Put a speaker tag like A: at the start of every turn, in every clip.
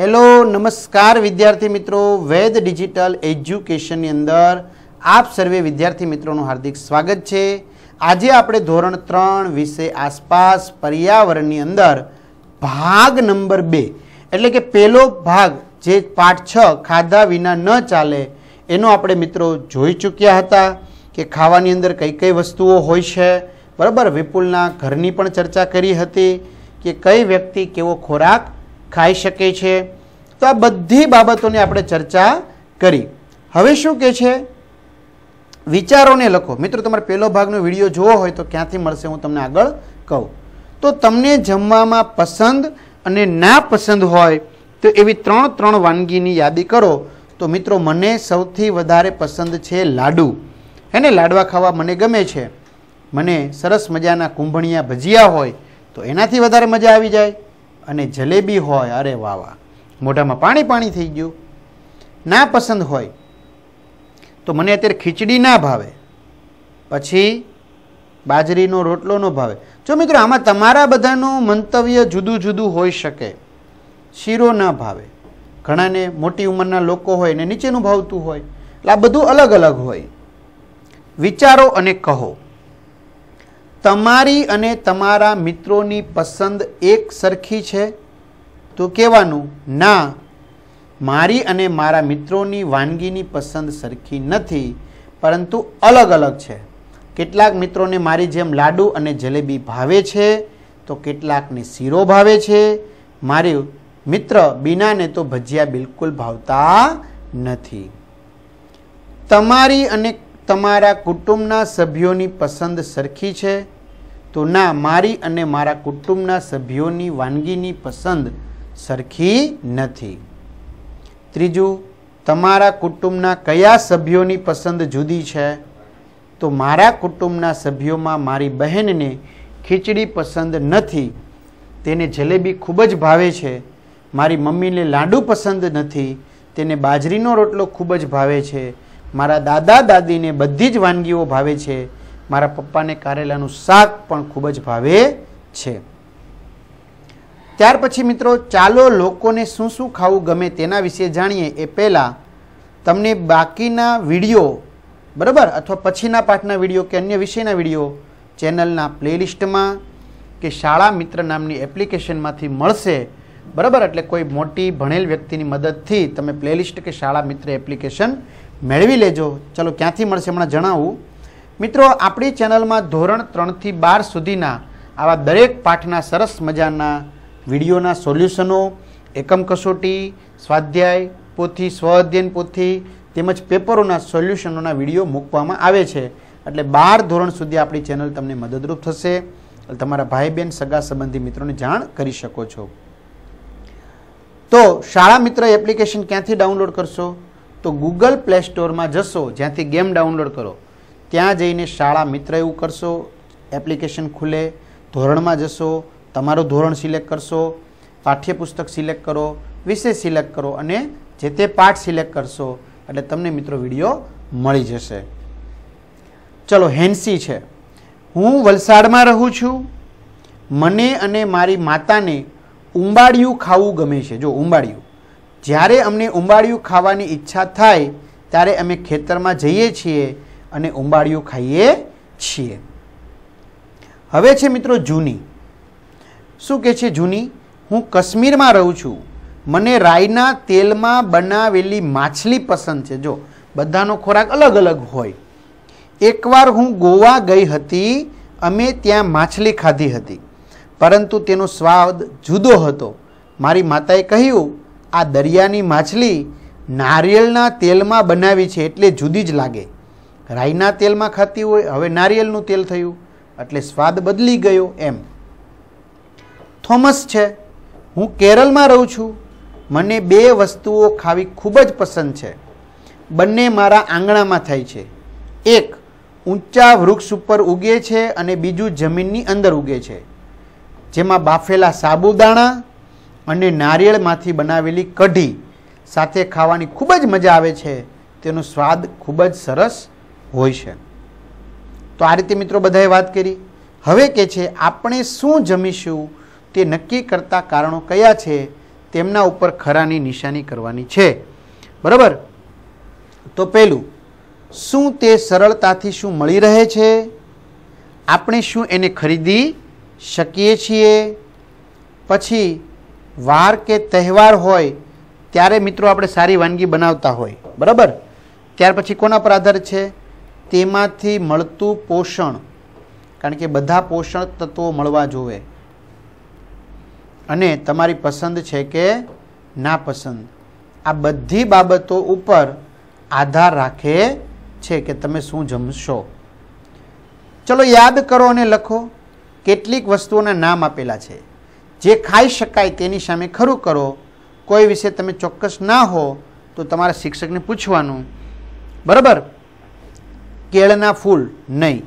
A: hello नमस्कार विद्यार्थी मित्रों वेद डिजिटल एजुकेशन ની અંદર આપ સર્વે વિદ્યાર્થી મિત્રોનું हार्दिक સ્વાગત છે આજે આપણે ધોરણ 3 વિષય આસપાસ પર્યાવરણની અંદર ભાગ નંબર 2 એટલે કે પેલો ભાગ જે પાઠ 6 ખાધા વિના ન ચાલે એનો આપણે મિત્રો જોઈ ચૂક્યા હતા કે ખાવાની અંદર કઈ કઈ વસ્તુઓ હોય છે બરાબર વિપુલના ઘરની પણ ચર્ચા કરી હતી કે કઈ વ્યક્તિ કેવો ખોરાક ખાઈ શકે છે તો આ બધી બાબતોની આપણે ચર્ચા કરી હવે શું કે છે વિચારોને લખો મિત્રો તમારે પહેલો ભાગનો વિડીયો જોવો હોય તો ક્યાંથી મળશે હું તમને આગળ કહું તો તમને જમવામાં પસંદ અને ના પસંદ હોય તો એવી ત્રણ ત્રણ વાનગીની યાદી કરો તો મિત્રો મને સૌથી વધારે પસંદ છે લાડુ એને ને લાડવા ખાવા મને ગમે છે મને સરસ મજાના કુંભણિયા ભજીયા હોય તો એનાથી વધારે મજા આવી જાય અને જલેબી હોય અરે વાવા મોઢામાં પાણી પાણી થઈ ગયું ના પસંદ હોય તો મને અત્યારે ખીચડી ના ભાવે પછી બાજરીનો રોટલો ન ભાવે જો મિત્રો આમાં તમારા બધાનું મંતવ્ય જુદું જુદું હોઈ શકે શીરો ના ભાવે ઘણાને મોટી ઉંમરના લોકો હોય ને નીચેનું ભાવતું હોય એટલે આ બધું અલગ અલગ હોય વિચારો અને કહો તમારી અને તમારા મિત્રોની પસંદ એક સરખી છે તો કહેવાનું ના મારી અને મારા મિત્રોની વાનગીની પસંદ સરખી નથી પરંતુ અલગ અલગ છે કેટલાક મિત્રોને મારી જેમ લાડુ અને જલેબી ભાવે છે તો કેટલાકને શીરો ભાવે છે મારી મિત્ર બિનાને તો ભજીયા બિલકુલ ભાવતા નથી તમારી અને તમારા કુટુંબના સભ્યોની પસંદ સરખી છે તો ના મારી અને મારા કુટુંબના સભ્યોની વાનગીની પસંદ સરખી નથી ત્રીજું તમારા કુટુંબના કયા સભ્યોની પસંદ જુદી છે તો મારા કુટુંબના સભ્યોમાં મારી બહેનને ખીચડી પસંદ નથી તેને જલેબી ખૂબ જ ભાવે છે મારી મમ્મીને લાડુ પસંદ નથી તેને બાજરીનો રોટલો ખૂબ જ ભાવે છે મારા દાદા દાદીને બધી જ વાનગીઓ ભાવે છે મારા પપ્પાને કારેલાનું શાક પણ ખૂબ જ ભાવે છે ત્યાર પછી મિત્રો ચાલો લોકોને શું શું ખાવું ગમે તેના વિશે જાણીએ એ પહેલાં તમને બાકીના વિડીયો બરાબર અથવા પછીના પાઠના વિડીયો કે અન્ય વિષયના વિડીયો ચેનલના પ્લેલિસ્ટમાં કે શાળા મિત્ર નામની એપ્લિકેશનમાંથી મળશે બરાબર એટલે કોઈ મોટી ભણેલ વ્યક્તિની મદદથી તમે પ્લેલિસ્ટ કે શાળા મિત્ર એપ્લિકેશન મેળવી લેજો ચલો ક્યાંથી મળશે હમણાં જણાવું મિત્રો આપણી ચેનલમાં ધોરણ ત્રણથી બાર સુધીના આવા દરેક પાઠના સરસ મજાના વિડીયોના સોલ્યુશનો એકમ કસોટી સ્વાધ્યાય પોથી સ્વઅધ્યયન પોથી તેમજ પેપરોના સોલ્યુશનોના વિડીયો મૂકવામાં આવે છે એટલે બાર ધોરણ સુધી આપણી ચેનલ તમને મદદરૂપ થશે તમારા ભાઈ બહેન સગા સંબંધી મિત્રોને જાણ કરી શકો છો તો શાળા મિત્ર એપ્લિકેશન ક્યાંથી ડાઉનલોડ કરશો તો ગૂગલ પ્લે સ્ટોરમાં જશો જ્યાંથી ગેમ ડાઉનલોડ કરો ત્યાં જઈને શાળા મિત્ર એવું કરશો એપ્લિકેશન ખુલે ધોરણમાં જશો તમારું ધોરણ સિલેક્ટ કરશો પાઠ્યપુસ્તક સિલેક્ટ કરો વિષય સિલેક્ટ કરો અને જે તે પાઠ સિલેક્ટ કરશો એટલે તમને મિત્રો વિડીયો મળી જશે ચલો હેન્સી છે હું વલસાડમાં રહું છું મને અને મારી માતાને ઉંબાડિયું ખાવું ગમે છે જો ઉંબાડિયું જ્યારે અમને ઉંબાળિયું ખાવાની ઈચ્છા થાય ત્યારે અમે ખેતરમાં જઈએ છીએ અને ઉંબાળિયું ખાઈએ છીએ હવે છે મિત્રો જૂની શું કહે છે જૂની હું કશ્મીરમાં રહું છું મને રાઈના તેલમાં બનાવેલી માછલી પસંદ છે જો બધાનો ખોરાક અલગ અલગ હોય એકવાર હું ગોવા ગઈ હતી અમે ત્યાં માછલી ખાધી હતી પરંતુ તેનો સ્વાદ જુદો હતો મારી માતાએ કહ્યું આ દરિયાની માછલી નારિયેળના તેલમાં બનાવી છે એટલે જુદી જ લાગે રાઈના તેલમાં ખાતી હોય હવે નારિયેળનું તેલ થયું એટલે સ્વાદ બદલી ગયો એમ થોમસ છે હું કેરલમાં રહું છું મને બે વસ્તુઓ ખાવી ખૂબ જ પસંદ છે બંને મારા આંગણામાં થાય છે એક ઊંચા વૃક્ષ ઉપર ઉગે છે અને બીજું જમીનની અંદર ઉગે છે જેમાં બાફેલા સાબુદાણા અને નારિયેળમાંથી બનાવેલી કઢી સાથે ખાવાની ખૂબ જ મજા આવે છે તેનો સ્વાદ ખૂબ જ સરસ હોય છે તો આ રીતે મિત્રો બધાએ વાત કરી હવે કે છે આપણે શું જમીશું તે નક્કી કરતા કારણો કયા છે તેમના ઉપર ખરાની નિશાની કરવાની છે બરાબર તો પહેલું શું તે સરળતાથી શું મળી રહે છે આપણે શું એને ખરીદી શકીએ છીએ પછી વાર કે તહેવાર હોય ત્યારે મિત્રો આપણે સારી વાનગી બનાવતા હોય બરાબર ત્યાર પછી કોના પર આધાર છે તેમાંથી મળતું પોષણ કારણ કે બધા પોષણ તત્વો મળવા જોઈએ અને તમારી પસંદ છે કે નાપસંદ આ બધી બાબતો ઉપર આધાર રાખે છે કે તમે શું જમશો ચલો યાદ કરો અને લખો કેટલીક વસ્તુઓના નામ આપેલા છે જે ખાઈ શકાય તેની સામે ખરું કરો કોઈ વિશે તમે ચોક્કસ ના હો તો તમારા શિક્ષકને પૂછવાનું બરાબર કેળના ફૂલ નહીં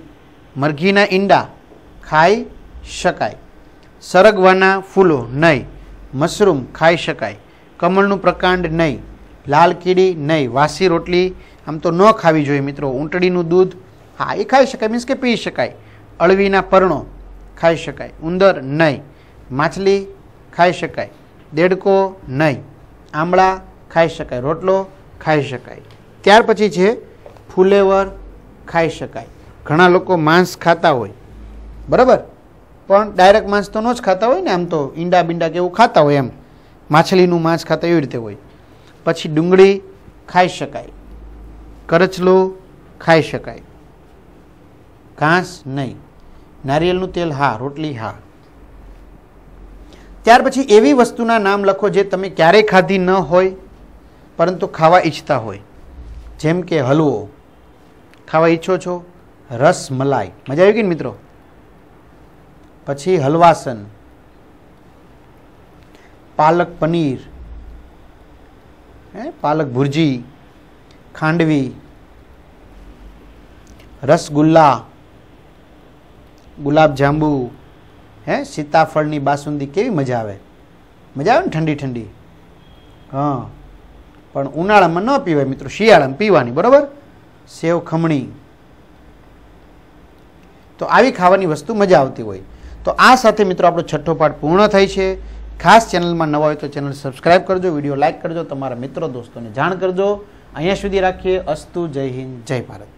A: મરઘીના ઈંડા ખાઈ શકાય સરગવાના ફૂલો નહીં મશરૂમ ખાઈ શકાય કમળનું પ્રકાંડ નહીં લાલ કીડી નહીં વાસી રોટલી આમ તો ન ખાવી જોઈએ મિત્રો ઊંટડીનું દૂધ હા એ ખાઈ શકાય મીન્સ કે પી શકાય અળવીના પરણો ખાઈ શકાય ઉંદર નહીં માછલી ખાઈ શકાય દેડકો નહીં આમળા ખાઈ શકાય રોટલો ખાઈ શકાય ત્યાર પછી છે ફૂલેવર ખાઈ શકાય ઘણા લોકો માંસ ખાતા હોય બરાબર પણ ડાયરેક્ટ માંસ તો ન જ ખાતા હોય ને આમ તો ઈંડા બીંડા કે એવું ખાતા હોય એમ માછલીનું માંસ ખાતા એવી રીતે હોય પછી ડુંગળી ખાઈ શકાય કરચલું ખાઈ શકાય ઘાસ નહીં નારિયેળનું તેલ હા રોટલી હા ત્યાર પછી એવી વસ્તુના નામ લખો જે તમે ક્યારેય ખાધી ન હોય પરંતુ ખાવા ઈચ્છતા હોય જેમ કે હલવો ખાવા ઈચ્છો છો રસ મલાઈ મજા આવી ગઈ ને મિત્રો પછી હલવાસન પાલક પનીર હે પાલક ભુરજી ખાંડવી રસગુલ્લા ગુલાબ જાંબુ હે સીતાફળની બાસુંદી કેવી મજા આવે મજા આવે ને ઠંડી ઠંડી હં પણ ઉનાળામાં ન પીવાય મિત્રો શિયાળામાં પીવાની બરાબર સેવ ખમણી તો આવી ખાવાની વસ્તુ મજા આવતી હોય તો આ સાથે મિત્રો આપણો છઠ્ઠો પાઠ પૂર્ણ થાય છે ખાસ ચેનલમાં નવા હોય તો ચેનલ સબસ્ક્રાઈબ કરજો વિડીયો લાઇક કરજો તમારા મિત્રો દોસ્તોને જાણ કરજો અહીંયા સુધી રાખીએ અસ્તુ જય હિન્દ જય ભારત